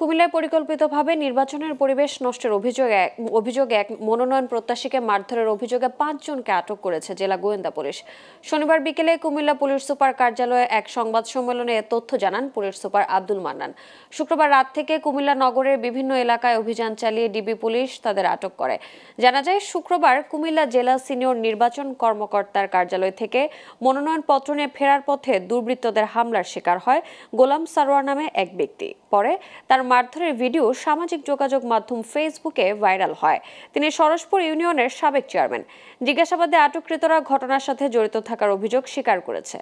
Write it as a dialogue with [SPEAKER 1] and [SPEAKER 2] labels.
[SPEAKER 1] কুমিল্লায় পরিকল্পিতভাবে নির্বাচনের পরিবেশ নষ্টের অভিযোগে অভিযোগ এক মনোনয়ন প্রত্যাশীকে মারধরের অভিযোগে পাঁচজনকে আটক করেছে জেলা গোয়েন্দা পুলিশ শনিবার বিকেলে কুমিল্লা পুলিশ সুপার কার্যালয়ে এক সংবাদ সম্মেলনে তথ্য জানান পুলিশ সুপার আব্দুল মান্নান শুক্রবার রাত থেকে কুমিল্লা নগরের বিভিন্ন এলাকায় অভিযান চালিয়ে ডিবি পুলিশ তাদের আটক করে জানা যায় শুক্রবার কুমিল্লা জেলা সিনিয়র নির্বাচন কর্মকর্তার কার্যালয় থেকে মনোনয়নপত্র নিয়ে ফেরার পথে দুর্বৃত্তদের হামলার শিকার হয় গোলাম সারোয়ার নামে এক ব্যক্তি পরে তার মারধরের ভিডিও সামাজিক যোগাযোগ মাধ্যম ফেসবুকে ভাইরাল হয় তিনি সরসপুর ইউনিয়নের সাবেক চেয়ারম্যান জিজ্ঞাসাবাদে আটককৃতরা ঘটনার সাথে জড়িত থাকার অভিযোগ স্বীকার করেছে